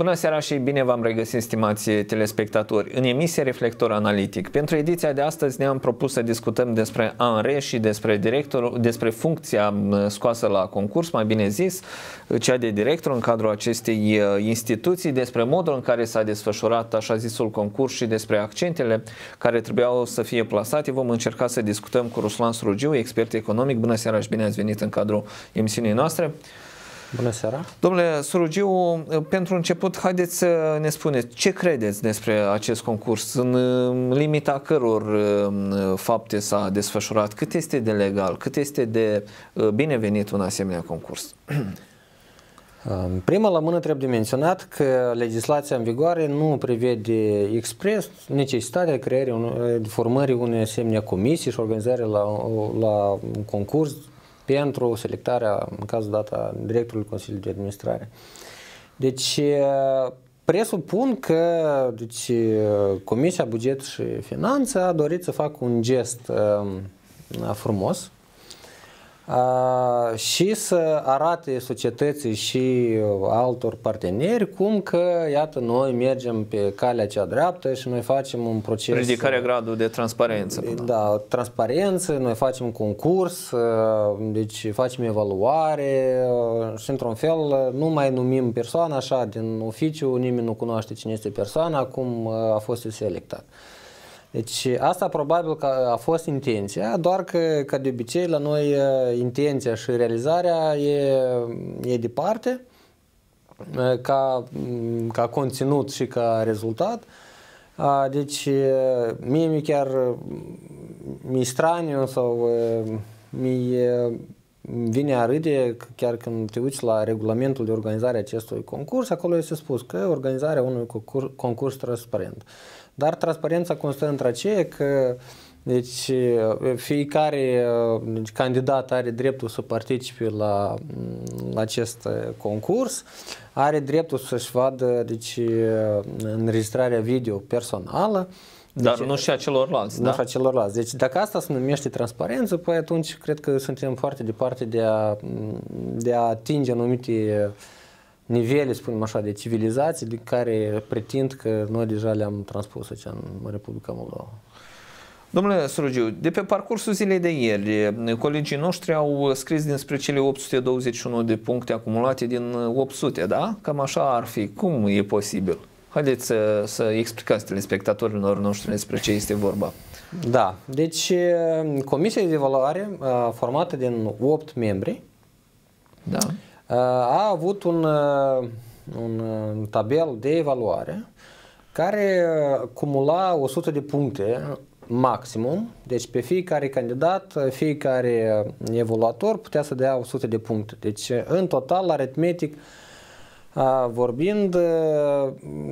Bună seara și bine v-am regăsit, stimați telespectatori, în emisie Reflector Analitic. Pentru ediția de astăzi ne-am propus să discutăm despre ANRE și despre, director, despre funcția scoasă la concurs, mai bine zis, cea de director în cadrul acestei uh, instituții, despre modul în care s-a desfășurat așa zisul concurs și despre accentele care trebuiau să fie plasate. Vom încerca să discutăm cu Ruslan Surugiu, expert economic. Bună seara și bine ați venit în cadrul emisiunii noastre. Bună seara! Domnule Surugiu, pentru început, haideți să ne spuneți ce credeți despre acest concurs, în limita căror uh, fapte s-a desfășurat, cât este de legal, cât este de uh, binevenit un asemenea concurs? În prima la mână trebuie de menționat că legislația în vigoare nu prevede expres necesitatea creării, formării unei asemenea comisii și organizarea la, la un concurs pentru selectarea, în cazul dat, a directorului Consiliului de Administrare. Deci, presupun că deci, Comisia Buget și Finanțe a dorit să facă un gest frumos și să arate societății și uh, altor parteneri cum că, iată, noi mergem pe calea cea dreaptă și noi facem un proces... Ridicarea uh, gradului de transparență. Până. Da, transparență, noi facem concurs, uh, deci facem evaluare și într-un fel nu mai numim persoana așa din oficiu, nimeni nu cunoaște cine este persoana, cum a fost selectat. Deci asta probabil că a fost intenția, doar că, ca de obicei, la noi uh, intenția și realizarea e, e departe uh, ca, mm, ca conținut și ca rezultat. Uh, deci, mie mi chiar mi straniu sau mi vine a râde chiar când te uiți la regulamentul de organizare acestui concurs, acolo este spus că organizarea unui concurs, concurs transparent. Dar transparența constă într aceea că deci fiecare deci, candidat are dreptul să participe la, mm, la acest concurs, are dreptul să-și vadă deci, înregistrarea video personală, deci, dar nu și a celorlalți. Nu da? și a celorlalți. Deci dacă asta se numește transparență, păi atunci cred că suntem foarte departe de a, de a atinge anumite uh, nivele, spunem așa, de civilizații de care pretind că noi deja le-am transpus aici în Republica Moldova. Domnule Surugiu, de pe parcursul zilei de ieri, colegii noștri au scris despre cele 821 de puncte acumulate din 800, da? Cam așa ar fi. Cum e posibil? Haideți să, uh, să explicați telespectatorilor noștri despre ce este vorba. Da, deci uh, comisia de evaluare formată din 8 membri da a avut un, uh, uh, un, tabel de evaluare care uh, cumula 100 de puncte maximum, deci pe fiecare candidat, fiecare evaluator putea să dea 100 de puncte. Deci în total, aritmetic, vorbind,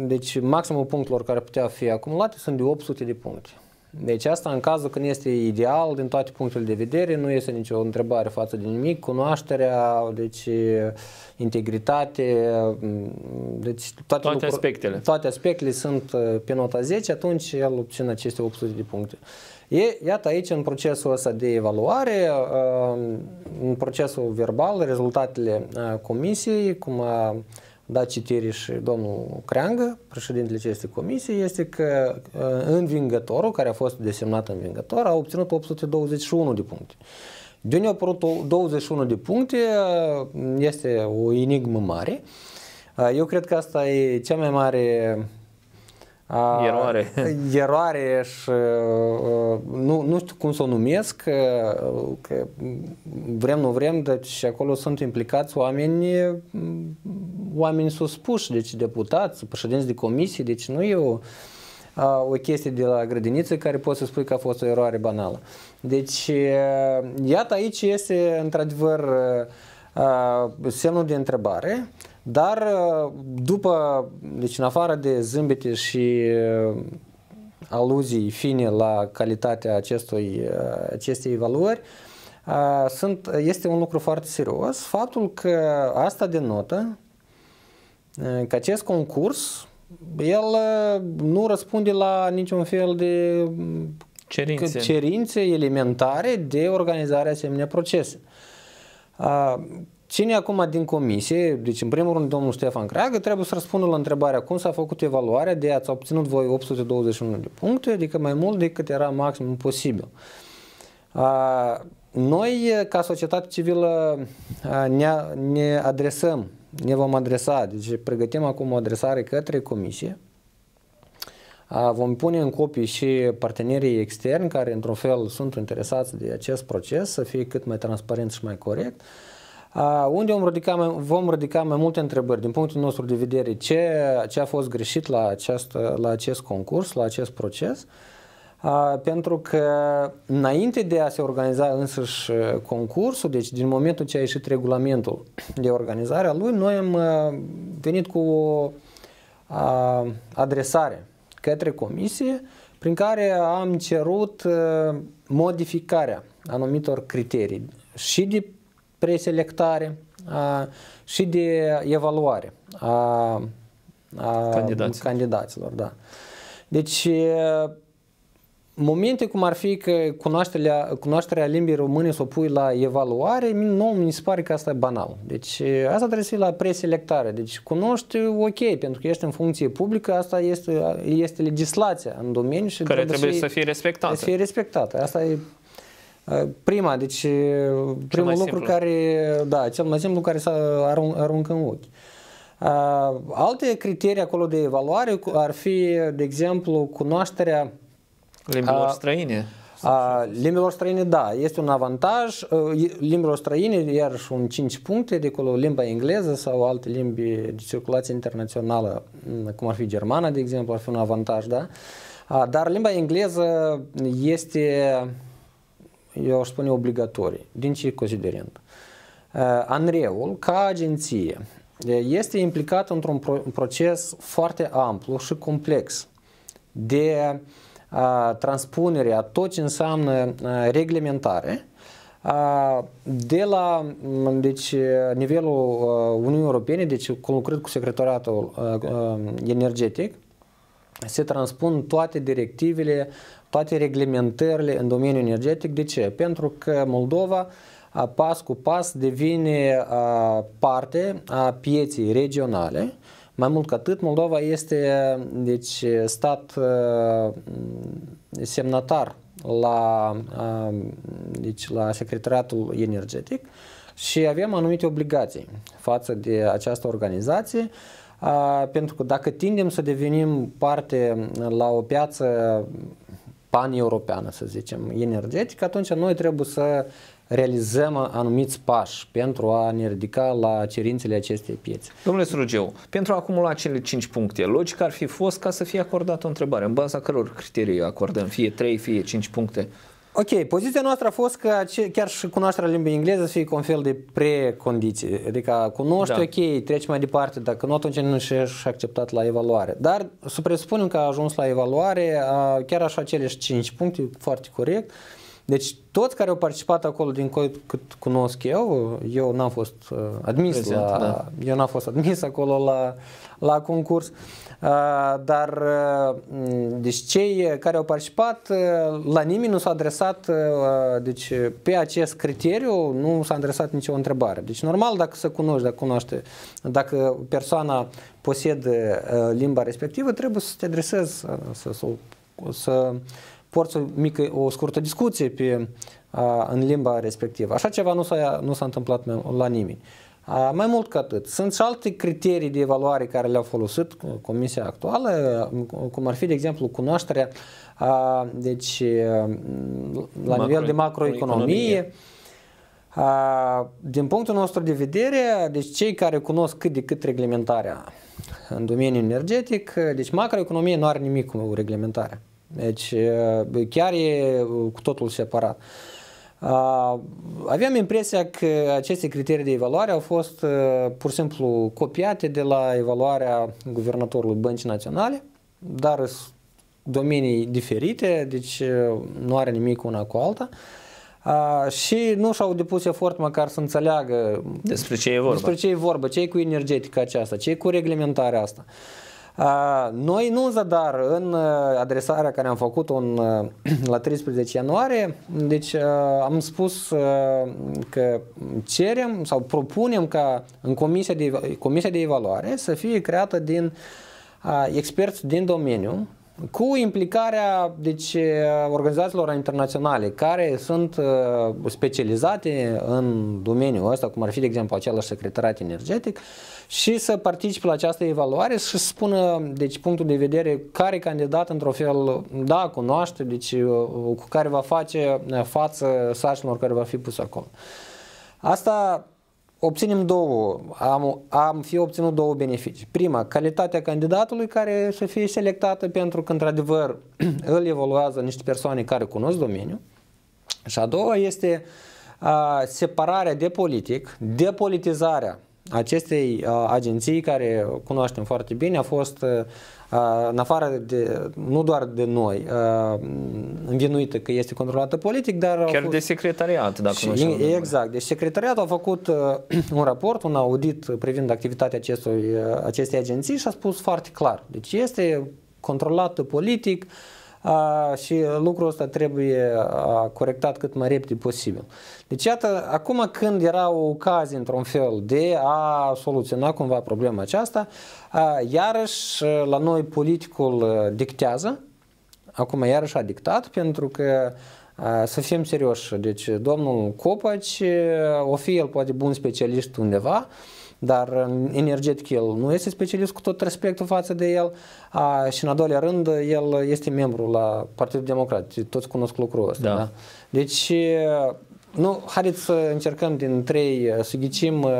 deci maximul punctelor care putea fi acumulate sunt de 800 de puncte. Deci asta în cazul când este ideal din toate punctele de vedere, nu este nicio întrebare față de nimic, cunoașterea, deci integritate, mm, deci toate, toate lucruri, aspectele. Toate aspectele sunt uh, pe nota 10, atunci el obține aceste 800 de puncte. E, iată aici în procesul ăsta de evaluare, uh, în procesul verbal, rezultatele uh, comisiei, cum a dat citire și domnul Creangă, președintele acestei comisii, este că uh, învingătorul, care a fost desemnat învingător, a obținut 821 de puncte. De unde au apărut 21 de puncte, uh, este o enigmă mare. Uh, eu cred că asta e cea mai mare eroare. eroare și uh, uh, nu, nu știu cum să o numesc, uh, că, vrem, nu vrem, deci acolo sunt implicați oameni, mm, oameni suspuși, deci deputați, președinți de comisii, deci nu e o, o chestie de la grădiniță care poți să spui că a fost o eroare banală. Deci, iată, aici este într-adevăr semnul de întrebare dar uh, după, deci în afară de zâmbete și uh, aluzii fine la calitatea acestui, uh, acestei evaluări, sunt, este un lucru foarte serios faptul că asta denotă că acest concurs el nu răspunde la niciun fel de mm, cerințe, cerințe elementare de organizare asemenea procese. Cine acum din comisie, deci în primul rând domnul Ștefan Creagă, trebuie să răspundă la întrebarea cum s-a făcut evaluarea de ați obținut voi 821 de puncte, adică mai mult decât era maxim posibil. Noi, ca societate civilă, ne, ne adresăm, ne vom adresa, deci pregătim acum o adresare către comisie, Vom pune în copii și partenerii externi care, într-un fel, sunt interesați de acest proces, să fie cât mai transparent și mai corect unde vom ridica, mai, vom ridica mai multe întrebări din punctul nostru de vedere ce, ce a fost greșit la, aceast, la acest concurs, la acest proces, pentru că înainte de a se organiza însăși uh, concursul, deci din momentul ce a ieșit regulamentul de organizare a lui, noi am uh, venit cu o adresare către comisie prin care am cerut uh, modificarea anumitor criterii și de preselectare și de evaluare a, a candidaților. candidaților da. Deci, momente cum ar fi că cunoașterea, cunoașterea limbii române să o pui la evaluare, nou mi se pare că asta e banal. Deci asta trebuie să fie la preselectare. Deci cunoști ok, pentru că ești în funcție publică, asta este, este legislația în domeniu și care trebuie, trebuie să, fie, să fie respectată. Să fie respectată. Asta e Uh, prima, deci uh, primul lucru simplu. care, da, cel mai simplu care să aruncă în ochi. Uh, alte criterii acolo de evaluare ar fi, de exemplu, cunoașterea limbilor străine. A, limbilor străine, da, este un avantaj. Limbilor străine, și un 5 puncte, de acolo limba engleză sau alte limbi de circulație internațională, mm, cum ar fi germana, de exemplu, ar fi un avantaj, da? Dar limba engleză este eu aș spune obligatorii. Din ce considerent? Uh, ANREUL, ca agenție, uh, este implicat într-un proces foarte amplu și complex de uh, transpunere a tot ce înseamnă reglementare de la mm, deci, nivelul Uniunii Europene, deci lucrând cu Secretariatul Energetic, se transpun toate directivele toate reglementările în domeniul energetic. De ce? Pentru că Moldova pas cu pas devine parte a pieței regionale. Mai mult ca atât, Moldova este deci, stat semnatar la, deci, la Secretariatul Energetic și avem anumite obligații față de această organizație pentru că dacă tindem să devenim parte la o piață pan-europeană, să zicem, energetică, atunci noi trebuie să realizăm anumiți pași pentru a ne ridica la cerințele acestei piețe. Domnule Surugeu, pentru a acumula cele 5 puncte, logic ar fi fost ca să fie acordată o întrebare, în baza căror criterii acordăm, fie 3, fie 5 puncte? Ok, poziția noastră a fost că chiar și cunoașterea limbii engleză să fie un fel de precondiție. Adică cunoști, da. ok, treci mai departe, dacă nu atunci nu și-și acceptat la evaluare. Dar să presupunem că a ajuns la evaluare, chiar așa cele 5 puncte, foarte corect, uh, deci toți care au participat acolo, din cât cunosc eu, eu n-am fost uh, admis Prezent, la, da. eu n-am fost admis acolo la, la concurs, uh, dar uh, deci cei care au participat, uh, la nimeni nu s-a adresat, uh, deci pe acest criteriu nu s-a adresat nicio întrebare. Deci normal dacă se cunoști, dacă cunoaște, dacă persoana posedă uh, limba respectivă, trebuie să te adresezi, uh, să, să, să porți o, mică, o scurtă discuție pe, a, în limba respectivă. Așa ceva nu s-a, nu s-a întâmplat la nimeni. A, mai mult ca atât, sunt și alte criterii de evaluare care le-au folosit uh, comisia actuală, uh, cum ar fi, de exemplu, cunoașterea a, deci, uh, la Macro, nivel de macroeconomie. A, din punctul nostru de vedere, deci cei care cunosc cât de cât reglementarea în domeniul energetic, deci macroeconomie nu are nimic cu reglementarea. Deci chiar e cu totul separat. Avem impresia că aceste criterii de evaluare au fost pur și simplu copiate de la evaluarea guvernatorului Băncii Naționale, dar domenii diferite, deci nu are nimic una cu alta. A, și nu și-au depus efort măcar să înțeleagă despre ce e vorba, despre ce e vorba ce e cu energetica aceasta, ce e cu reglementarea asta. Noi nu zadar în uh, adresarea care am făcut-o în, uh, la 13 ianuarie, deci uh, am spus că cerem sau propunem ca în comisia de, comisia de evaluare să fie creată din experți din domeniu, cu implicarea deci, organizațiilor internaționale care sunt specializate în domeniul ăsta, cum ar fi, de exemplu, același secretariat energetic, și să participe la această evaluare și să spună, deci, punctul de vedere care candidat într-o fel, da, cunoaște, deci uh, uh, cu care va face uh, față sarcinilor care va fi pus acolo. Asta obținem două, am, am fi obținut două beneficii. Prima, calitatea candidatului care să fie selectată pentru că, într-adevăr, îl evoluează niște persoane care cunosc domeniul. Și a doua este a, separarea de politic, depolitizarea acestei uh, agenții care cunoaștem foarte bine a fost uh, uh, în afară de, nu doar de noi, învinuită că este controlată politic, dar... Chiar fost... de secretariat, dacă și, nu Exact, deci secretariatul a făcut un raport, un audit privind activitatea acestui, acestei agenții și a spus foarte clar. Deci este controlată politic, uh, și lucrul ăsta trebuie corectat cât mai repede posibil. Deci iată, acum când era o ocazie într-un fel de a soluționa cumva problema aceasta, iarăși la noi politicul dictează, acum iarăși a dictat, pentru că să fim serioși, deci domnul Copaci, o fi el poate bun specialist undeva, dar energetic el nu este specialist cu tot respectul față de el a, și în a doilea rând el este membru la Partidul Democrat, toți cunosc lucrul ăsta. Da. Da? Deci nu, haideți să încercăm din trei să ghicim uh,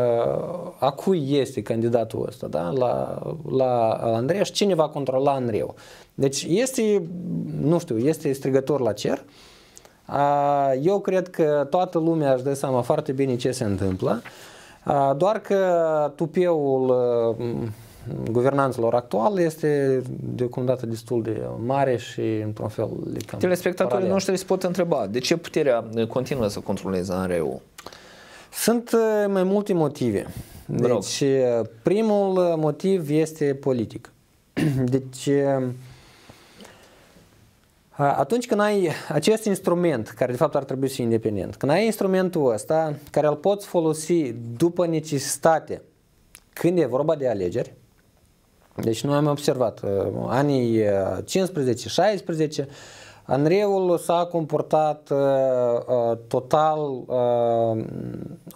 a cui este candidatul ăsta da? la, la Andrei și cine va controla Andreu. Deci este, nu știu, este strigător la cer. Eu cred că toată lumea își dă seama foarte bine ce se întâmplă. Doar că tupeul guvernanților actual este deocamdată destul de mare și într-un fel de cam Telespectatorii paralel. noștri se pot întreba de ce puterea uh, continuă să controleze reu? Sunt uh, mai multe motive. Deci, uh, primul motiv este politic. Deci, atunci când ai acest instrument, care de fapt ar trebui să fie independent, când ai instrumentul ăsta, care îl poți folosi după necesitate, când e vorba de alegeri, deci noi am observat, uh, anii 15-16, uh, Andreiul s-a comportat uh, uh, total uh,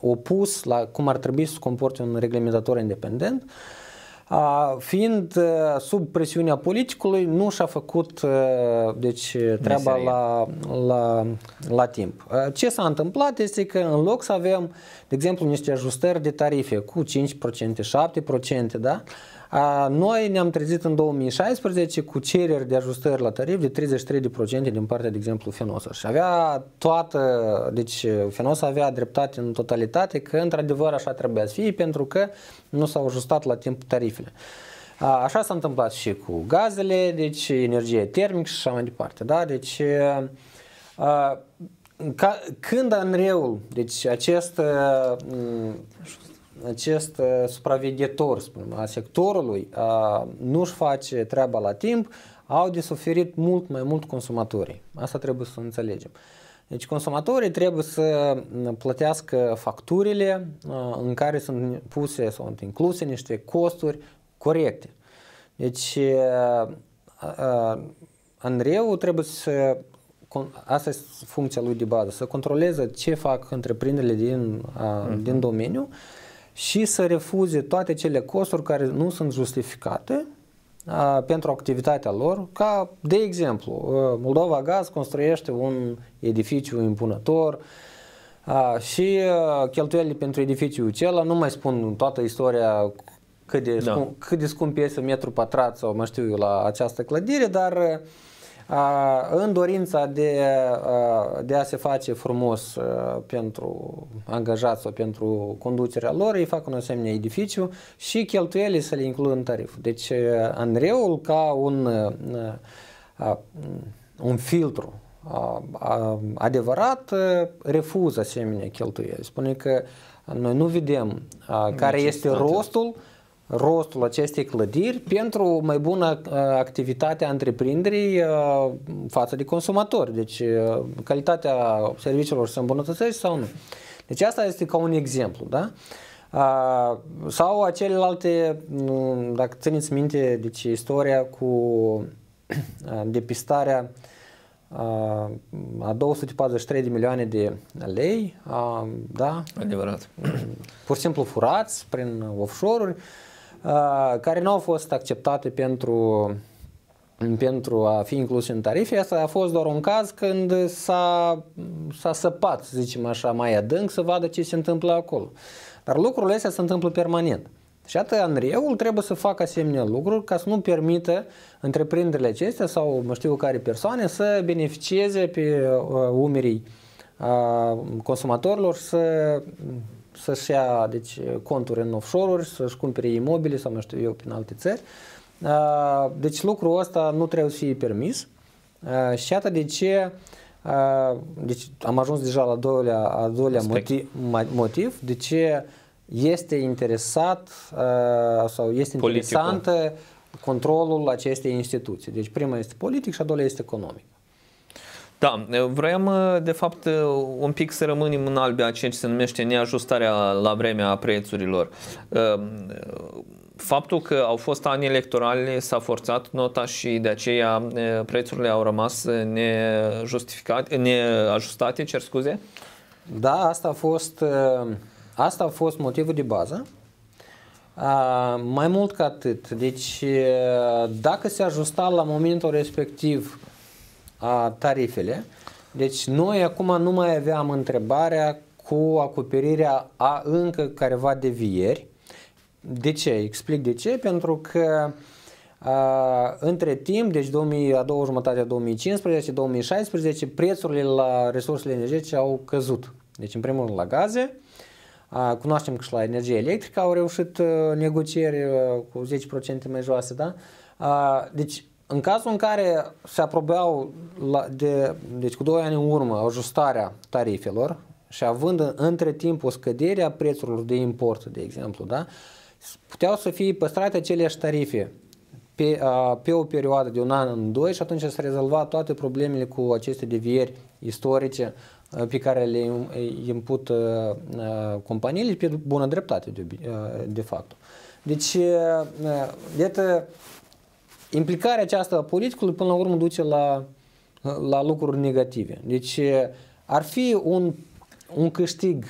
opus la cum ar trebui să se comporte un reglementator independent. Uh, fiind sub presiunea politicului, nu și-a făcut deci, treaba la, la, la timp. Ce s-a întâmplat este că în loc să avem, de exemplu, niște ajustări de tarife cu 5%, 7%, da? Noi ne-am trezit în 2016 cu cereri de ajustări la tarif de 33% din partea, de exemplu, Fenosa. Și avea toată, deci Fenosa avea dreptate în totalitate că într-adevăr așa trebuia să fie pentru că nu s-au ajustat la timp tarifele. Așa s-a întâmplat și cu gazele, deci energie termică și așa mai departe. Da? Deci, ca, când reul, deci acest acest uh, supraveghetor spunem, a sectorului nu-și face treaba la timp, au de suferit mult mai mult consumatorii. Asta trebuie să înțelegem. Deci consumatorii trebuie să plătească facturile uh, în care sunt puse, sunt incluse niște costuri corecte. Deci uh, Andreu trebuie să asta e funcția lui de bază, să controleze ce fac întreprinderile din, uh-huh. din mhm. domeniu uh, și să refuze toate cele costuri care nu sunt justificate pentru activitatea lor, ca, de exemplu, Moldova Gaz construiește un edificiu impunător și cheltuielile pentru edificiul acela, nu mai spun toată istoria cât de, da. scump, cât de scump este un metru pătrat sau mă știu eu la această clădire, dar în dorința de, de a se face frumos pentru angajați sau pentru conducerea lor, ei fac un asemenea edificiu și cheltuielile să le includ în tarif. Deci Andreul ca un, un filtru adevărat refuză asemenea cheltuieli. Spune că noi nu vedem care este rostul rostul acestei clădiri pentru mai bună uh, activitate a întreprinderii uh, față de consumatori. Deci uh, calitatea serviciilor se îmbunătățește sau nu. Deci asta este ca un exemplu. Da? Sau acelelalte, mm, dacă țineți minte, deci istoria cu depistarea a 243 de milioane de lei, da? Adevărat. Pur și simplu furați prin offshore-uri. Uh, care nu au fost acceptate pentru pentru a fi inclus în tarife. Asta a fost doar un caz când s-a, s-a săpat, să zicem așa, mai adânc să vadă ce se întâmplă acolo. Dar lucrurile astea se întâmplă permanent. Și atât Unreal trebuie să facă asemenea lucruri ca să nu permită întreprinderile acestea sau mă știu care persoane să beneficieze pe uh, umerii uh, consumatorilor să să-și ia deci, conturi în offshore-uri, să-și cumpere imobile sau nu știu eu prin alte țări. Deci lucrul ăsta nu trebuie să fie permis și iată de ce deci am ajuns deja la doilea, a doilea motiv, motiv de ce este interesat sau este interesantă controlul acestei instituții. Deci prima este politic și a doilea este economic. Da, vroiam ă, de fapt ă, un pic să rămânem în albia ceea ce se numește neajustarea la vremea prețurilor. Ă, faptul că au fost ani electorale s-a forțat nota și de aceea prețurile au rămas nejustificate, neajustate, cer scuze? Da, asta a fost, asta a fost motivul de bază. mai mult ca atât, deci dacă se ajusta la momentul respectiv a tarifele. Deci noi acum nu mai aveam întrebarea cu acoperirea a încă careva vieri, De ce? Explic de ce. Pentru că a, între timp, deci 2000, a doua jumătate a 2015-2016, prețurile la resursele energetice au căzut. Deci în primul rând la gaze, a, cunoaștem că și la energie electrică au reușit uh, negocieri uh, cu 10% mai joase, da? A, deci în cazul în care se aprobeau la, de, deci cu 2 ani în urmă ajustarea tarifelor și având între timp o scădere a prețurilor de import, de exemplu, da, puteau să fie păstrate aceleași tarife pe, a, pe o perioadă de un an în doi și atunci se rezolvat toate problemele cu aceste devieri istorice pe care le imput companiile pe bună dreptate de, de fapt. Deci, iată, implicarea aceasta a politicului până la urmă duce la, la lucruri negative. Deci ar fi un, un câștig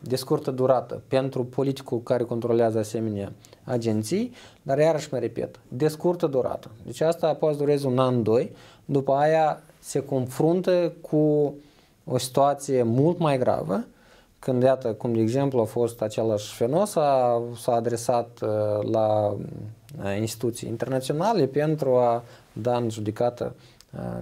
de scurtă durată pentru politicul care controlează asemenea agenții, dar iarăși mă repet, de scurtă durată. Deci asta poate dureze un an, doi, după aia se confruntă cu o situație mult mai gravă, când, iată, cum de exemplu a fost același fenos, s-a adresat uh, la instituții internaționale pentru a da în judecată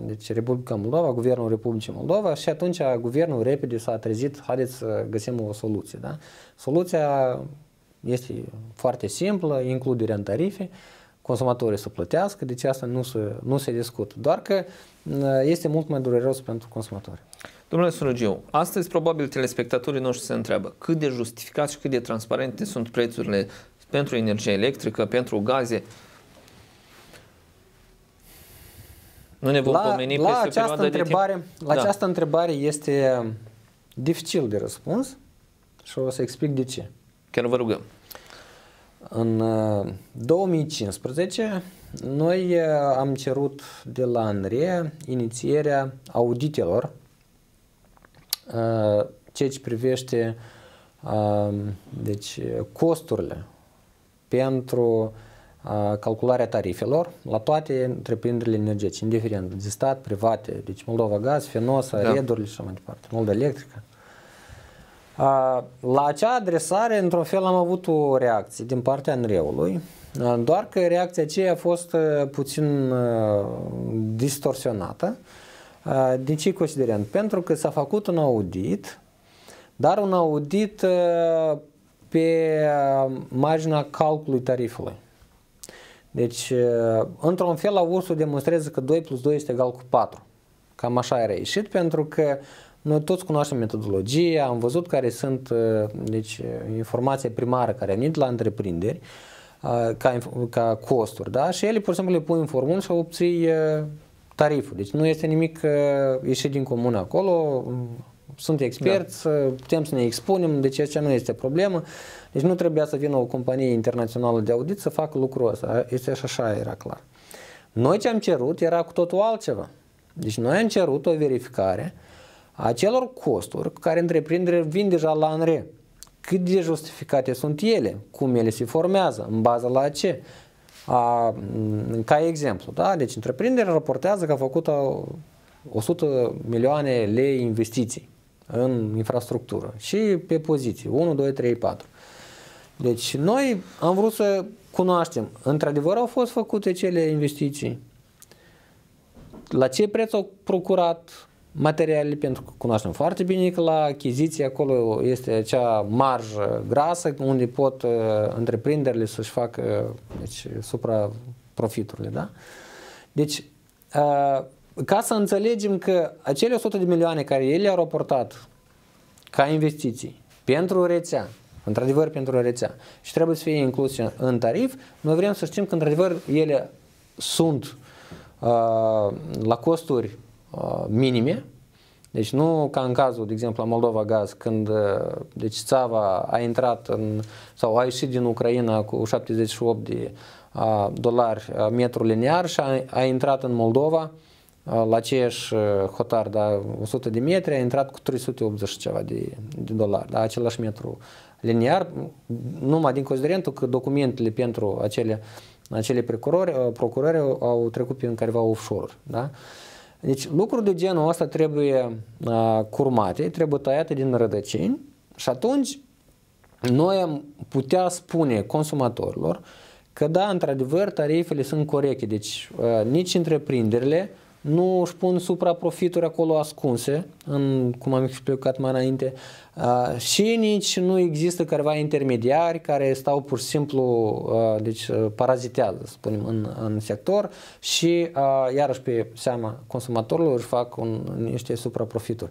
deci Republica Moldova, Guvernul Republicii Moldova și atunci Guvernul repede s-a trezit, haideți să găsim o soluție. Da? Soluția este foarte simplă, includerea în tarife, consumatorii să plătească, deci asta nu se, nu se discută, doar că este mult mai dureros pentru consumatori. Domnule Surugiu, astăzi probabil telespectatorii noștri se întreabă cât de justificat și cât de transparente sunt prețurile pentru energie electrică, pentru gaze. Nu ne vom la, pomeni la peste această întrebare, de timp? La da. această întrebare este uh, dificil de răspuns și o să explic de ce. Chiar vă rugăm. În 2015 uh, noi uh, am cerut de la ANRE inițierea auditelor ceea ce privește deci, costurile pentru calcularea tarifelor la toate întreprinderile energetice, indiferent de stat, private, deci Moldova Gaz, Fenosa, da. Redurile și așa mai departe, Moldova Electrică. La acea adresare, într-un fel, am avut o reacție din partea Andreului, doar că reacția aceea a fost puțin distorsionată. Din ce considerăm? Pentru că s-a făcut un audit, dar un audit pe uh, marginea calculului tarifului. Deci, uh, într-un fel, ursul demonstrează că 2 plus 2 este egal cu 4. Cam așa era ieșit, pentru că noi toți cunoaștem metodologia, am văzut care sunt uh, deci, informația primară care a venit la întreprinderi ca, ca costuri, da? și ele pur și simplu le pui în formulă și obții tariful. Deci nu este nimic ieșit din comun acolo, sunt experți, da. putem să ne expunem, deci aceea nu este problemă. Deci nu trebuia să vină o companie internațională de audit să facă lucrul ăsta. Este așa, așa era clar. Noi ce am cerut era cu totul altceva. Deci noi am cerut o verificare a celor costuri care întreprindere vin deja la ANRE. Cât de justificate sunt ele, cum ele se formează, în bază la ce. A, ca exemplu, da? deci întreprinderea raportează că a făcut 100 milioane lei investiții în infrastructură și pe poziții 1, 2, 3, 4. Deci noi am vrut să cunoaștem, într-adevăr au fost făcute cele investiții, la ce preț au procurat materialele, pentru că cunoaștem foarte bine că la achiziție acolo este acea marjă grasă unde pot uh, întreprinderile să-și facă deci, supra profiturile. Da? Deci uh, ca să înțelegem că acele 100 de milioane care el le-a raportat ca investiții pentru rețea, într-adevăr pentru rețea, și trebuie să fie incluse în tarif, noi vrem să știm că într-adevăr ele sunt uh, la costuri uh, minime, deci nu ca în cazul, de exemplu, la Moldova Gaz, când uh, deci țava a intrat în, sau a ieșit din Ucraina cu 78 de a, uh, dolari a, uh, metru linear și a, a intrat în Moldova la aceeași uh, hotar, da, 100 de metri, a intrat cu 380 ceva de, de dolari, da, același metru liniar, numai din considerentul că documentele pentru acele, acele procurori, uh, procurări au trecut prin careva offshore. Da? Deci lucruri de genul ăsta trebuie uh, curmate, trebuie tăiate din rădăcini și atunci noi am putea spune consumatorilor că da, într-adevăr, tarifele sunt corecte, deci uh, nici întreprinderile nu își pun supraprofituri acolo ascunse, în, cum am explicat mai înainte, și nici nu există careva intermediari care stau pur și simplu, deci parazitează, să spunem, în, în sector și iarăși pe seama consumatorilor își fac un, niște supraprofituri.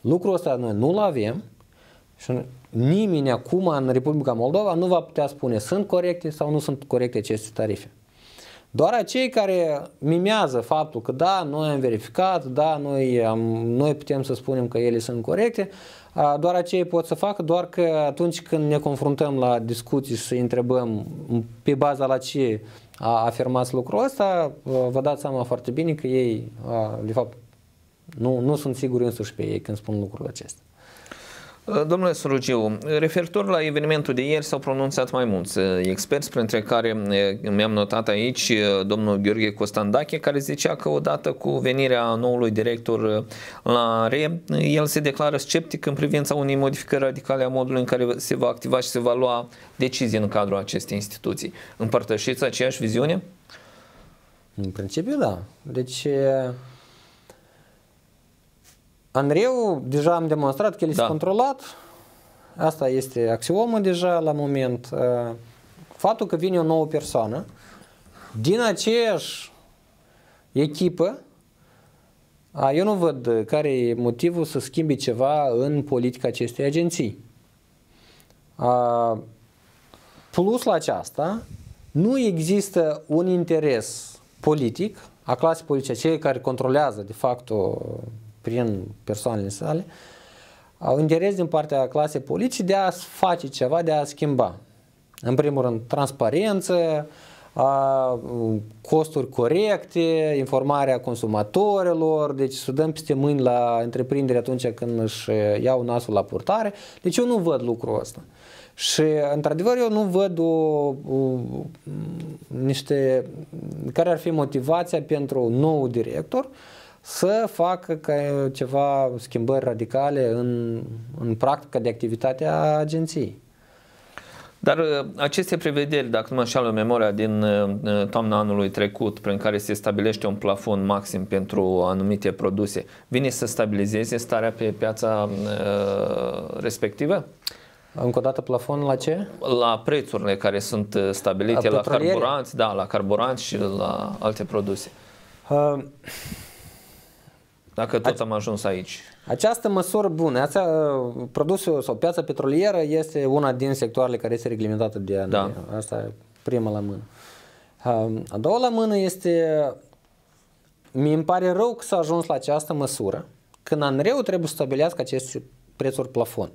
Lucrul ăsta noi nu-l avem și nimeni acum în Republica Moldova nu va putea spune sunt corecte sau nu sunt corecte aceste tarife. Doar acei care mimează faptul că da, noi am verificat, da, noi, am, noi putem să spunem că ele sunt corecte, doar aceia pot să facă, doar că atunci când ne confruntăm la discuții și să întrebăm pe baza la ce a afirmați lucrul ăsta, vă dați seama foarte bine că ei, de fapt, nu, nu sunt siguri însuși pe ei când spun lucrul acesta. Uh, domnule Surugiu, referitor la evenimentul de ieri s-au pronunțat mai mulți uh, experți, printre care uh, mi-am notat aici domnul Gheorghe Costandache, care zicea că odată cu venirea noului director la RE, el se declară sceptic în privința unei modificări radicale a modului în care se va activa și se va lua decizii în cadrul acestei instituții. Împărtășiți aceeași viziune? În principiu, da. Deci, Andreu deja am demonstrat că el este da. controlat. Asta este axiomă deja la moment. Uh, faptul că vine o nouă persoană, din aceeași echipă, eu nu văd care e motivul să schimbi ceva în politica acestei agenții. Plus la aceasta, nu există un interes politic a clasei politice, cei care controlează de fapt prin persoanele sale, au interes din partea clasei politice de a face ceva, de a schimba. În primul rând, transparență, a, costuri corecte, informarea consumatorilor, deci să dăm peste mâini la întreprindere atunci când își iau nasul la purtare. Deci eu nu văd lucrul ăsta. Și, într-adevăr, eu nu văd o, o, niște... care ar fi motivația pentru un nou director uh, să facă ca ceva schimbări radicale în, în practica de activitate a agenției. Dar uh, aceste prevederi, dacă nu mă înșală memoria din uh, uh, toamna anului trecut, prin care se stabilește un plafon maxim pentru anumite produse, vine să stabilizeze starea pe piața respectivă? Încă o dată plafon la ce? La prețurile care sunt stabilite, la, la carburanți, da, la carburanți și la alte produse. Uh, dacă tot am ajuns aici. Această măsură bună, asta, uh, produsul sau piața petrolieră este una din sectoarele care este reglementată de ANRE. Da. Asta e prima la mână. A doua la mână este, mi îmi pare rău că s-a ajuns la această măsură, când ANRE-ul trebuie să stabilească aceste prețuri plafon.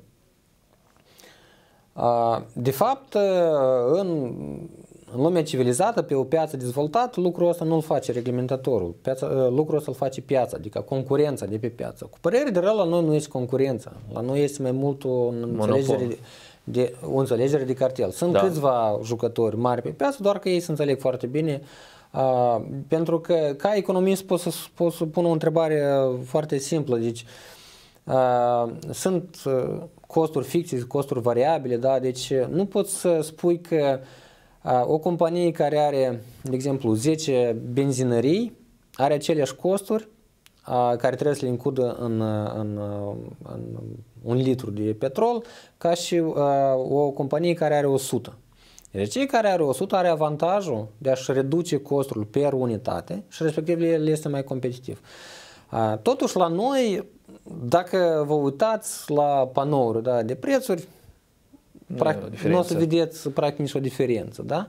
De fapt, uh, în în lumea civilizată, pe o piață dezvoltată, lucrul ăsta nu-l face reglementatorul, piața, ă, lucrul ăsta îl face piața, adică concurența de pe piață. Cu părere de rău, la noi nu este concurența, la noi este mai mult o înțelegere de, o înțelegere de cartel. Sunt da. câțiva jucători mari pe piață, doar că ei se înțeleg foarte bine Uh, pentru că ca economist pot să, pot să pun o întrebare foarte simplă, deci uh, sunt ă, costuri fixe, costuri variabile, da? deci nu poți să spui că uh, o companie care are, de exemplu, 10 benzinării, are aceleași costuri care trebuie să le includă în, în, în un litru de petrol ca și o companie care are 100. Deci cei care are 100 are avantajul de a-și reduce costul per unitate și respectiv el este mai competitiv. Totuși la noi, dacă vă uitați la panouri da, de prețuri, practic, nu o să vedeți practic nicio diferență, da?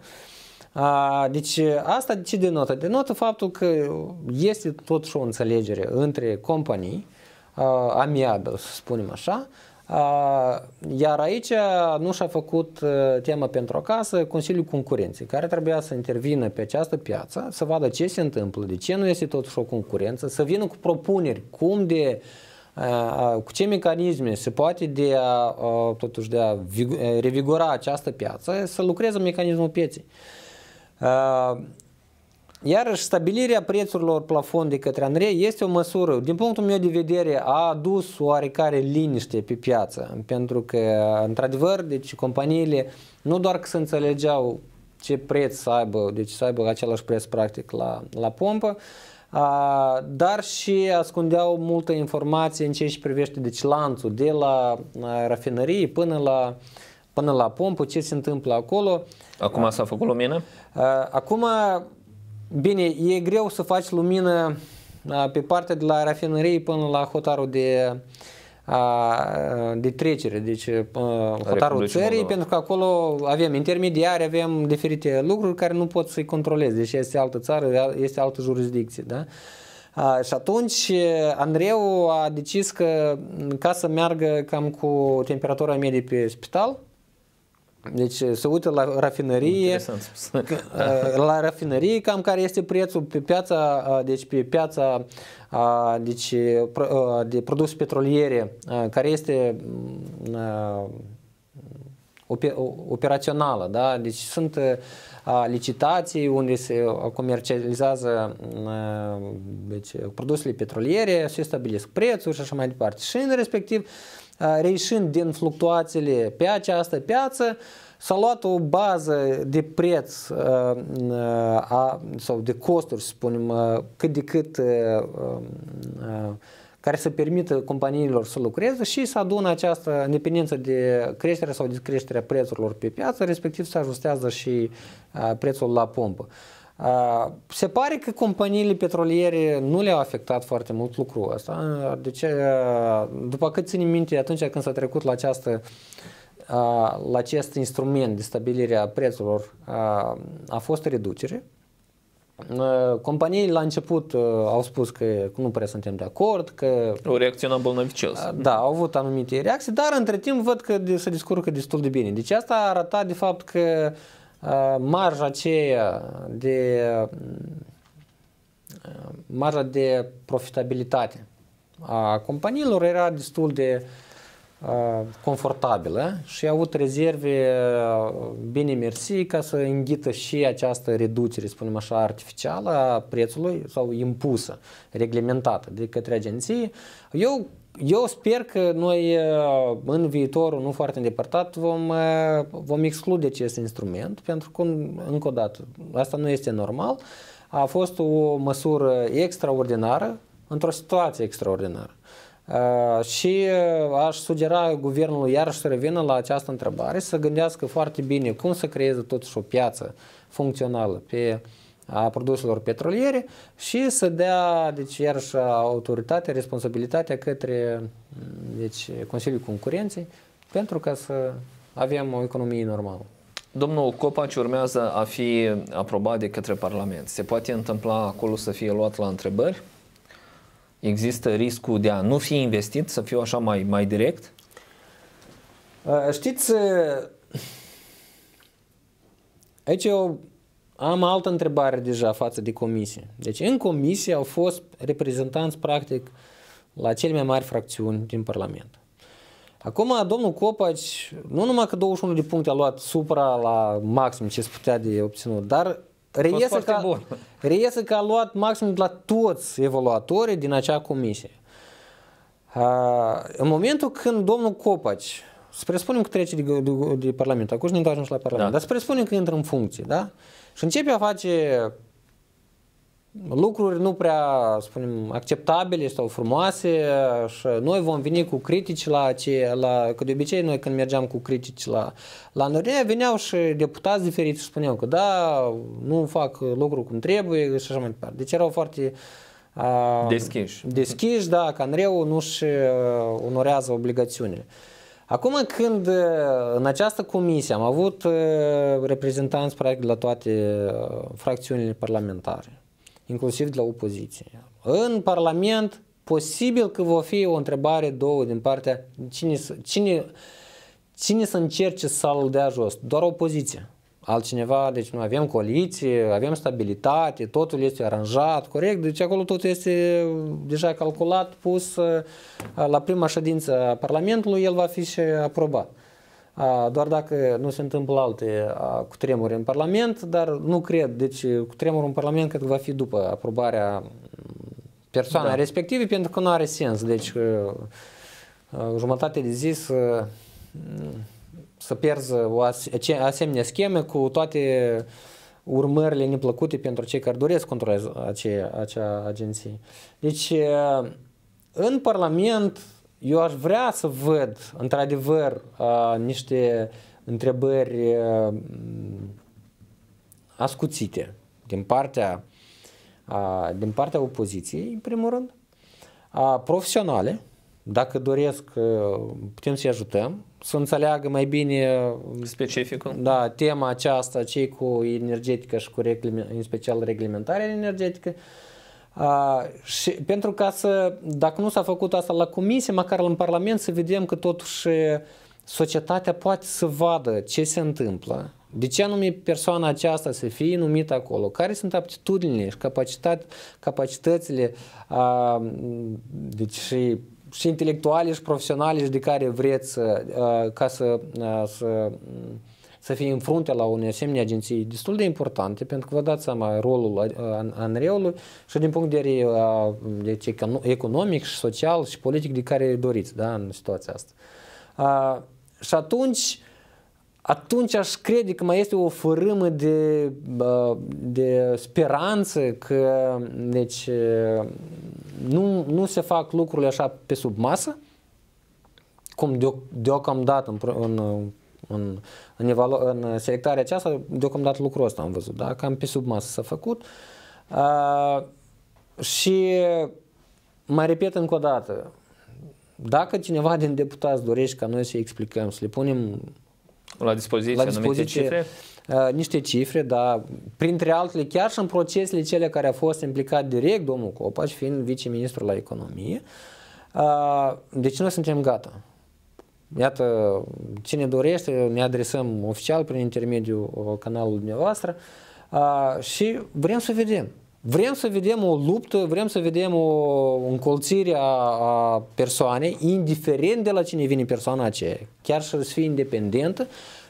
A, deci asta ce denotă? Denotă faptul că este și o înțelegere între companii, a, să spunem așa, a, iar aici nu și-a făcut tema pentru acasă Consiliul Concurenței, care trebuia să intervină pe această piață, să vadă ce se întâmplă, de ce nu este și o concurență, să vină cu propuneri cum de cu ce mecanisme se poate de a, totuși de a revigora această piață, să lucreze mecanismul pieței. Iarăși, stabilirea prețurilor plafon de către Andrei este o măsură, din punctul meu de vedere, a adus oarecare liniște pe piață, pentru că, într-adevăr, deci companiile nu doar că se înțelegeau ce preț să aibă, deci să aibă același preț practic la, la pompă, uh, dar și ascundeau multă informație în ceea ce privește deci lanțul de la rafinărie până la, până la pompă, ce se întâmplă acolo. Acum s-a făcut lumină? Acum, bine, e greu să faci lumină pe partea de la rafinărie până la hotarul de de trecere, deci uh, hotarul țării, Moldova. pentru că acolo avem intermediari, avem diferite lucruri care nu pot să-i controlezi, deci este altă țară, este altă jurisdicție. Da? A, și atunci Andreu a decis că ca să meargă cam cu temperatura medie pe spital, deci eh, se uită la rafinărie, eh, la rafinărie cam care este prețul pe piața, eh, deci pe piața deci, de produse petroliere, care este mm, operațională, da? Deci sunt licitații unde se comercializează mm, deci, produsele petroliere, se stabilesc prețuri și așa mai departe. Și în respectiv reișind din fluctuațiile pe această piață, s-a luat o bază de preț a, sau de costuri, spunem, cât de cât care să permită companiilor să lucreze și să adună această independență de creștere sau descreștere a prețurilor pe piață, respectiv se ajustează și prețul la pompă. Se pare că companiile petroliere nu le-au afectat foarte mult lucrul ăsta. Deci, după cât ținem minte, atunci când s-a trecut la această la acest instrument de stabilire a prețurilor a fost reducere. Companiile la început au spus că nu prea suntem de acord, că... O reacție îmbolnăvicioasă. Da, au avut anumite reacții, dar între timp văd că se descurcă destul de bine. Deci asta arăta de fapt că uh, Uh, marja aceea de uh, marja de profitabilitate a companiilor era destul de uh, confortabilă și au avut rezerve bine mersi ca să înghită și această reducere, spunem așa, artificială a prețului sau impusă, reglementată de către agenții. Eu eu sper că noi uh, în viitorul nu foarte îndepărtat vom, uh, vom exclude acest instrument pentru că, încă o dată, asta nu este normal. A fost o măsură extraordinară într-o situație extraordinară. Uh, și uh, aș sugera guvernului iarăși să revină la această întrebare, să gândească foarte bine cum să creeze totuși o piață funcțională pe uh, a produselor petroliere și să dea, deci, iarăși, autoritatea, responsabilitatea către deci, Consiliul Concurenței pentru ca să avem o economie normală. Domnul Copaci urmează a fi aprobat de către Parlament. Se poate întâmpla acolo să fie luat la întrebări? Există riscul de a nu fi investit, să fiu așa mai, mai direct? Știți, aici e o am altă întrebare deja față de comisie. Deci în comisie au fost reprezentanți practic la cele mai mari fracțiuni din Parlament. Acum, domnul Copaci, nu numai că 21 de puncte a luat supra la maxim ce se putea de obținut, dar reiese că, bun. reiese că a luat maxim de la toți evaluatorii din acea comisie. A, în momentul când domnul Copaci, să presupunem că trece de, de, de Parlament, acum ne întoarcem și la Parlament, da. dar să presupunem că intră în funcție, da? Și începe a face lucruri nu prea, spunem, acceptabile sau frumoase și noi vom veni cu critici la ce, la, că de obicei noi când mergeam cu critici la, la Norea, veneau și deputați diferiți și spuneau că da, nu fac lucru cum trebuie și așa mai departe. Deci erau foarte deschiși. Deschiși, da, că Andreu nu-și uh, onorează obligațiunile. Acum când uh, în această comisie am avut uh, reprezentanți practic de la toate uh, fracțiunile parlamentare, inclusiv de la opoziție. În Parlament posibil că va fi o întrebare, două din partea cine, cine, cine să încerce să-l dea jos, doar opoziția altcineva, deci noi avem coaliție, avem stabilitate, totul este aranjat, corect, deci acolo tot este uh, deja calculat, pus uh, la prima ședință a Parlamentului, el va fi și aprobat. Doar dacă nu se întâmplă alte tremuri în Parlament, dar nu cred, deci uh, cutremurul în Parlament cred că va fi după aprobarea persoanei da. respective, pentru că nu are sens, deci jumătate de zis să pierzi o asemenea scheme cu toate urmările neplăcute pentru cei care doresc controla acea, acea agenție. Deci, în Parlament, eu aș vrea să văd, într-adevăr, niște întrebări ascuțite din partea, din partea opoziției, în primul rând, profesionale, dacă doresc, putem să-i ajutăm, să înțeleagă mai bine uh, specificul. Da, tema aceasta, cei cu energetică și cu reglime, în special reglementarea energetică. A, și pentru ca să, dacă nu s-a făcut asta la comisie, măcar în Parlament, să vedem că totuși uh, societatea poate să vadă ce se întâmplă, de ce anume persoana aceasta să fie numită acolo? Care sunt aptitudinile și capacitate, capacitățile a, deci și și intelectuale și profesionale și de care vreți uh, ca să, uh, să, să fie în frunte la unei asemenea agenții destul de importante, pentru că vă dați seama rolul uh, ANREO-ului și din punct de vedere uh, deci, economic și social și politic de care doriți da, în situația asta. Și atunci, atunci aș crede că mai este o fărâmă de, de speranță că deci, nu, nu se fac lucrurile așa pe sub masă, cum de, deocamdată în, în, în, în, evalu, în selectarea aceasta, deocamdată lucrul ăsta am văzut, da? cam pe sub masă s-a făcut. A, și mai repet încă o dată, dacă cineva din deputați dorește ca noi să explicăm, să le punem la dispoziție, la dispoziție cifre? Uh, niște cifre, dar printre altele, chiar și în procesele cele care au fost implicat direct domnul Copaș, fiind viceministru la economie, uh, deci noi suntem gata. Iată, cine dorește, ne adresăm oficial prin intermediul uh, canalului dumneavoastră și vrem să vedem. Vrem să vedem o luptă, vrem să vedem o încolțire a, a persoanei, indiferent de la cine vine persoana aceea, chiar și să fie independentă,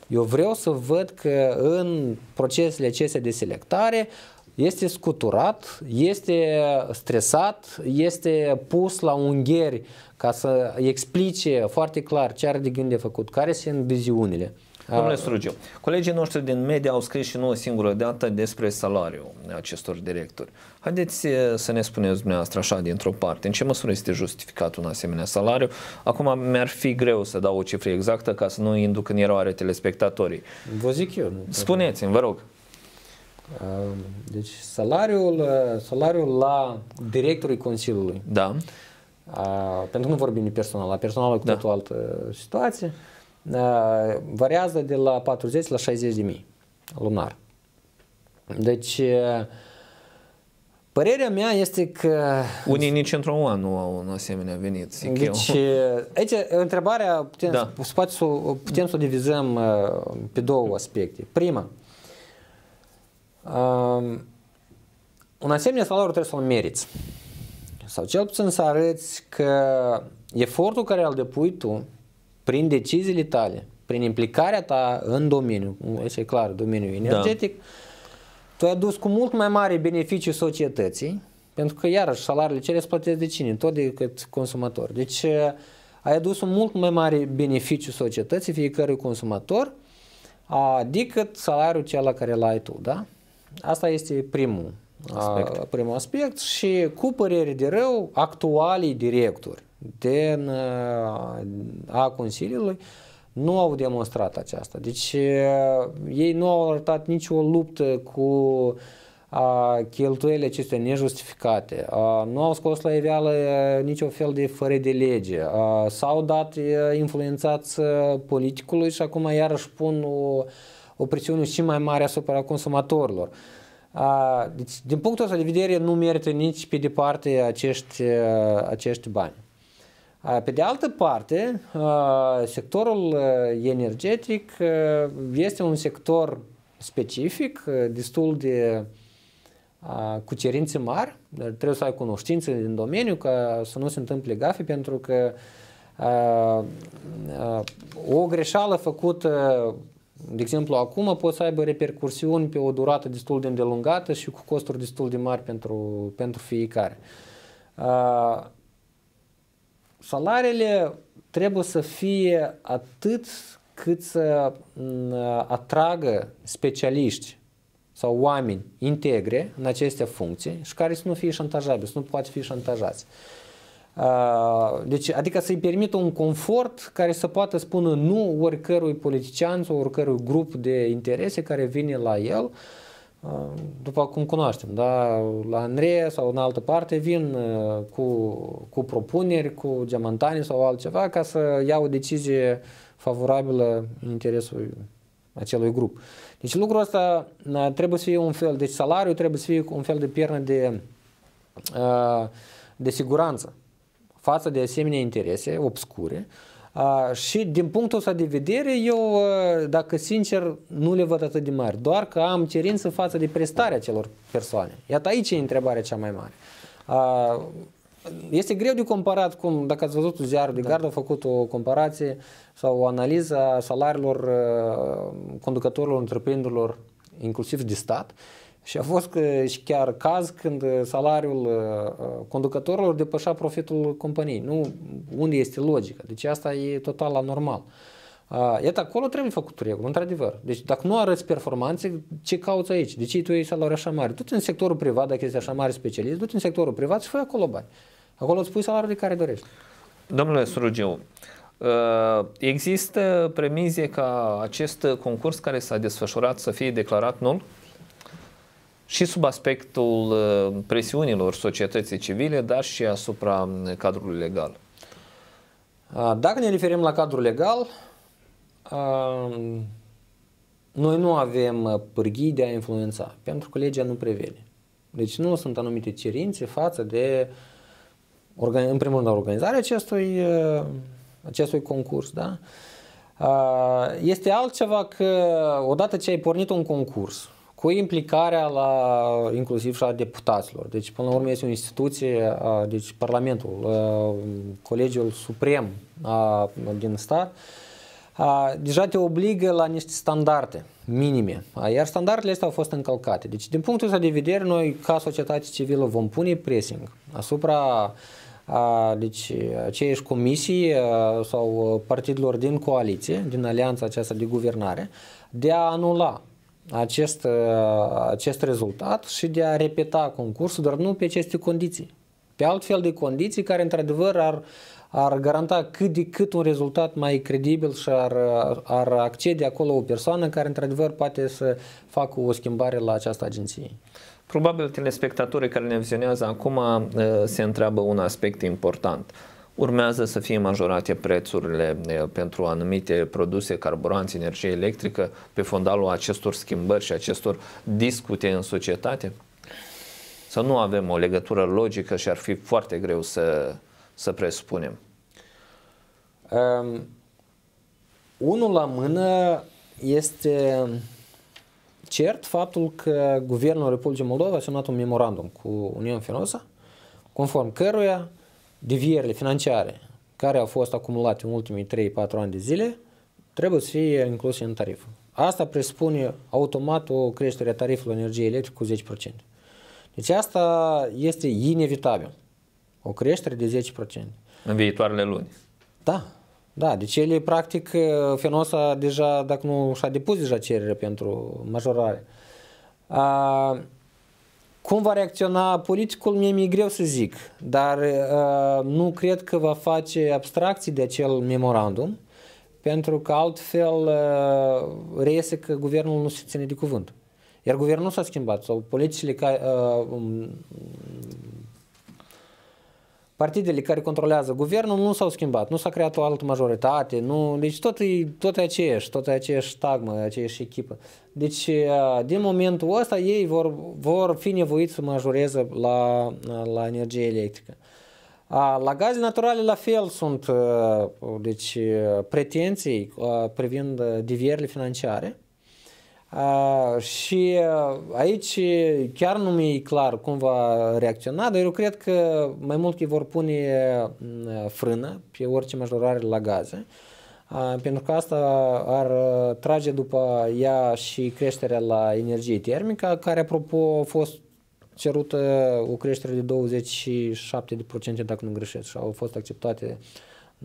eu vreau să văd că în procesele acestea de selectare este scuturat, este stresat, este pus la ungheri ca să explice foarte clar ce are de gând de făcut, care sunt viziunile. Domnule Strugiu, colegii noștri din media au scris și nu o singură dată despre salariul acestor directori. Haideți să ne spuneți dumneavoastră așa dintr-o parte, în ce măsură este justificat un asemenea salariu? Acum mi-ar fi greu să dau o cifră exactă ca să nu induc în eroare telespectatorii. Vă zic eu. Spuneți-mi, vă rog. Deci salariul, salariul la directorii Consiliului. Da. A, pentru că nu vorbim de personal, la personal cu da. totul altă situație. Ă, variază de la 40 la 60 de mii lunar. Deci, ă, Părerea mea este că... Unii nici într-un an nu au un asemenea venit, zic deci, eu. Ă, aici, întrebarea putem, da. poate să, putem să o divizăm pe două aspecte. Prima, un asemenea salariu trebuie să-l meriți. Sau cel puțin să arăți că efortul care îl depui tu prin deciziile tale, prin implicarea ta în domeniu, este clar, domeniul da. energetic, da. tu ai adus cu mult mai mare beneficiu societății, pentru că iarăși salariile cele se plătesc de cine? Tot decât consumator. Deci eh, ai adus un mult mai mare beneficiu societății fiecărui consumator decât adică salariul cel la care l-ai tu, da? Asta este primul aspect. A, primul aspect și cu părere de rău, actualii directori din, a Consiliului nu au demonstrat aceasta. Deci ei nu au arătat nicio luptă cu a cheltuielile acestea nejustificate, a, nu au scos la iveală niciun fel de fără de lege, a, s-au dat influențați politicului și acum iarăși pun o, o presiune și mai mare asupra consumatorilor. A, deci, din punctul ăsta de vedere, nu merită nici pe departe acești, acești bani. Pe de altă parte, sectorul energetic este un sector specific, destul de cu cerințe mari, trebuie să ai cunoștințe din domeniu ca să nu se întâmple gafe, pentru că o greșeală făcută de exemplu, acum poate să aibă repercursiuni pe o durată destul de îndelungată și cu costuri destul de mari pentru, pentru fiecare salariile trebuie să fie atât cât să mm, atragă specialiști sau oameni integre în aceste funcții și care să nu fie șantajabili, să nu poate fi șantajați. Deci, adică să-i permită un confort care să poată spune nu oricărui politician sau oricărui grup de interese care vine la el uh, după cum cunoaștem, da, la Andreea sau în altă parte vin uh, cu, cu propuneri, cu diamantani sau altceva ca să iau o decizie favorabilă în interesul acelui grup. Deci lucrul ăsta uh, trebuie să fie un fel, deci salariul trebuie să fie un fel de piernă de, uh, de siguranță față de asemenea interese obscure și din punctul ăsta de vedere, eu, dacă sincer, nu le văd atât de mari, doar că am cerință față de prestarea celor persoane. Iată aici e întrebarea cea mai mare. Este greu de comparat cum, dacă ați văzut ziarul de da. gard, a făcut o comparație sau o analiză a salariilor conducătorilor întreprinderilor, inclusiv de stat, și a fost că, și chiar caz când uh, salariul uh, uh, conducătorilor depășea profitul companiei. Nu, unde este logica? Deci asta e total anormal. Iată, acolo trebuie făcut regulă, într-adevăr. Deci dacă nu arăți performanțe, ce cauți aici? De ce tu ești salariul așa mare? du în sectorul privat, dacă ești așa mare specialist, du în sectorul privat și fă acolo bani. Acolo îți pui salariul de care dorești. Domnule Surugiu, există premizie ca acest concurs care s-a desfășurat să fie declarat nul? și sub aspectul uh, presiunilor societății civile, dar și asupra um, cadrului legal. Dacă ne referim la cadrul legal, noi nu avem uh, pârghii de a influența, pentru că legea nu prevede. Deci nu sunt anumite cerințe față de, în primul rând, organizarea acestui, uh, acestui concurs. Da? Este altceva că odată ce ai pornit un concurs, cu implicarea la, inclusiv și a deputaților. Deci, până la urmă, este o instituție, deci Parlamentul, Colegiul Suprem din stat, deja te obligă la niște standarde minime, iar standardele astea au fost încălcate. Deci, din punctul ăsta de vedere, noi, ca societate civilă, vom pune pressing asupra a, deci aceiași comisii a, sau partidelor din coaliție, din alianța aceasta de guvernare, de a anula acest, uh, acest rezultat și de a repeta concursul, dar nu pe aceste condiții. Pe altfel de condiții care, într-adevăr, ar, ar garanta cât de cât un rezultat mai credibil și ar, ar accede acolo o persoană care, într-adevăr, poate să facă o schimbare la această agenție. Probabil telespectatorii care ne vizionează acum uh, se întreabă un aspect important urmează să fie majorate prețurile pentru anumite produse, carburanți, energie electrică, pe fondalul acestor schimbări și acestor discute în societate? Să nu avem o legătură logică și ar fi foarte greu să, să presupunem. Um, unul la mână este cert faptul că Guvernul Republicii Moldova a semnat un memorandum cu Uniunea Fenosa, conform căruia devierile financiare care au fost acumulate în ultimii 3-4 ani de zile trebuie să fie incluse în tarif. Asta presupune automat o creștere a tarifului energiei electrice cu 10%. Deci asta este inevitabil. O creștere de 10%. În viitoarele luni. Da. Da, deci ele practic uh, Fenosa deja, dacă nu și-a depus deja cererea pentru majorare. Cum va reacționa politicul, mie mi-e greu să zic, dar uh, nu cred că va face abstracții de acel memorandum, pentru că altfel uh, reiese că guvernul nu se ține de cuvânt. Iar guvernul s-a schimbat, sau politicile ca, uh, um, partidele care controlează guvernul nu s-au schimbat, nu s-a creat o altă majoritate, nu, deci tot e, tot e aceeași, tot e aceeași tagmă, aceeași echipă. Deci, din momentul ăsta, ei vor, vor fi nevoiți să majoreze la, la energie electrică. la gaze naturale la fel sunt deci, pretenții privind diverile financiare și aici chiar nu mi-e clar cum va reacționa, dar eu cred că mai mult îi vor pune frână pe orice majorare la gaze, pentru că asta ar trage după ea și creșterea la energie termică, care, apropo, a fost cerută o creștere de 27%, dacă nu greșesc, și au fost acceptate uh,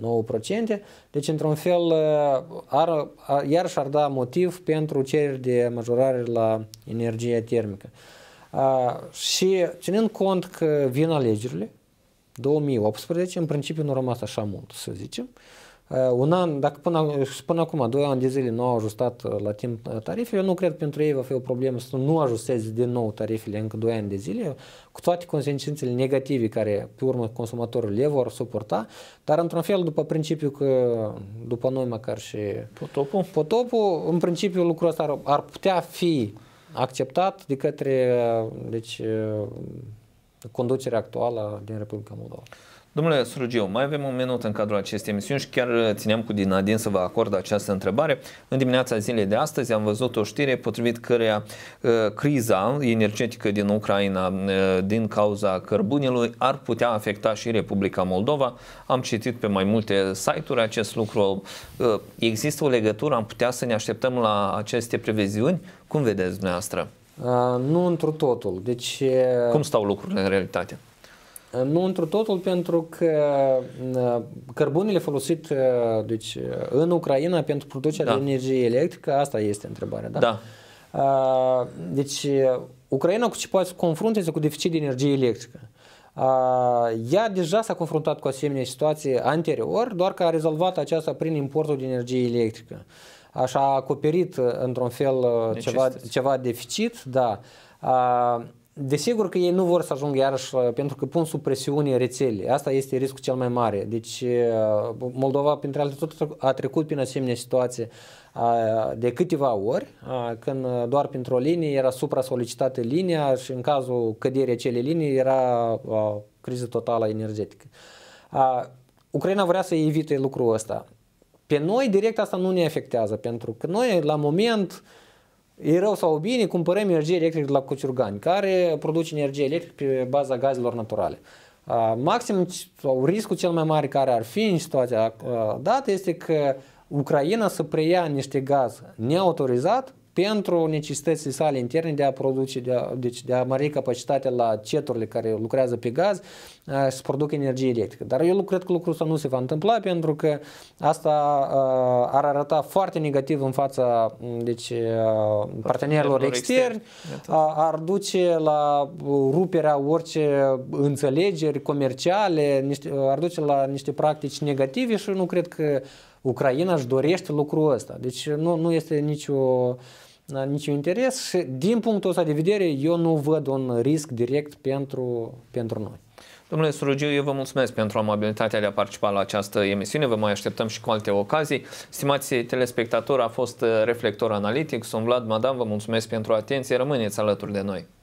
9%, deci într-un fel uh, ar, iar și ar da motiv pentru cereri de majorare la energie termică. A, și ținând cont că vin alegerile, 2018, în principiu nu a rămas așa mult, să zicem, uh, Uh, un an, dacă până, și până acum, doi ani de zile nu au ajustat uh, la timp uh, tarifele, eu nu cred că pentru ei va fi o problemă să nu ajusteze din nou tarifele încă doi ani de zile, cu toate consecințele negative care pe urmă consumatorul le vor suporta, dar într-un fel după principiu că după noi măcar și potopul, potopul în principiu lucrul ăsta ar, ar putea fi acceptat de către deci, conducerea actuală din Republica Moldova. Domnule Surgiu, mai avem un minut în cadrul acestei emisiuni și chiar uh, țineam cu din Adin să vă acord această întrebare. În dimineața zilei de astăzi am văzut o știre potrivit căreia uh, criza energetică din Ucraina uh, din cauza cărbunelui ar putea afecta și Republica Moldova. Am citit pe mai multe site-uri acest lucru. există o legătură? Am putea să ne așteptăm la aceste previziuni? Cum vedeți dumneavoastră? Nu întru totul. Deci... Cum stau lucrurile în realitate? Nu într totul, pentru că uh, cărbunele folosit uh, deci, uh, în Ucraina pentru producerea da. de energie electrică, asta este întrebarea, da? Da. Deci, Ucraina cu ce poate să confrunte este cu deficit de energie electrică. Ea deja s-a confruntat cu asemenea situație anterior, doar că a rezolvat aceasta prin importul de energie electrică. Așa a acoperit într-un fel ceva, ceva deficit, da. Desigur că ei nu vor să ajungă iarăși uh, pentru că pun sub presiune rețele. Asta este riscul cel mai mare. Deci uh, Moldova, printre alte tot, a trecut prin asemenea situație uh, de câteva ori, când doar printr-o linie era supra-solicitată linia și în cazul căderii acelei linii era criză totală energetică. Ucraina vrea să evite lucrul ăsta. Pe noi direct asta nu ne afectează, pentru că noi la moment uh, E rău sau bine, cumpărăm energie electrică de la Cuciurgani, care produce energie electrică pe baza gazelor naturale. Maxim sau riscul cel mai mare care ar fi în situația dată este că Ucraina să preia niște gaz neautorizat pentru necesitățile sale interne de a produce, de a, deci de a mări capacitatea la ceturile care lucrează pe gaz uh, să producă energie electrică. Dar eu cred că lucrul ăsta nu se va întâmpla pentru că asta ar arăta foarte negativ în fața deci, partenerilor externi, ar duce la ruperea orice înțelegeri comerciale, ar duce la niște practici negative și nu cred că Ucraina își dorește lucrul ăsta. Deci nu, nu este nicio niciun interes și din punctul ăsta de vedere eu nu văd un risc direct pentru, pentru noi. Domnule Surugiu, eu vă mulțumesc pentru amabilitatea de a participa la această emisiune. Vă mai așteptăm și cu alte ocazii. Stimați telespectatori, a fost uh, Reflector Analitic. Sunt Vlad Madam, vă mulțumesc pentru atenție. Rămâneți alături de noi.